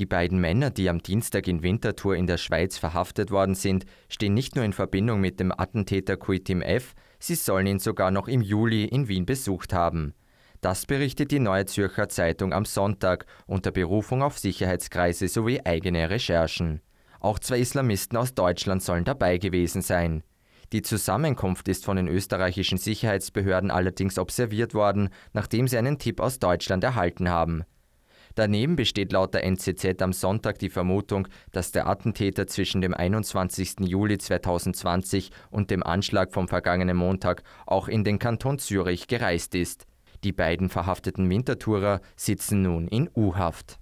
Die beiden Männer, die am Dienstag in Winterthur in der Schweiz verhaftet worden sind, stehen nicht nur in Verbindung mit dem Attentäter Kuitim F., sie sollen ihn sogar noch im Juli in Wien besucht haben. Das berichtet die Neue Zürcher Zeitung am Sonntag unter Berufung auf Sicherheitskreise sowie eigene Recherchen. Auch zwei Islamisten aus Deutschland sollen dabei gewesen sein. Die Zusammenkunft ist von den österreichischen Sicherheitsbehörden allerdings observiert worden, nachdem sie einen Tipp aus Deutschland erhalten haben. Daneben besteht laut der NZZ am Sonntag die Vermutung, dass der Attentäter zwischen dem 21. Juli 2020 und dem Anschlag vom vergangenen Montag auch in den Kanton Zürich gereist ist. Die beiden verhafteten Winterthurer sitzen nun in U-Haft.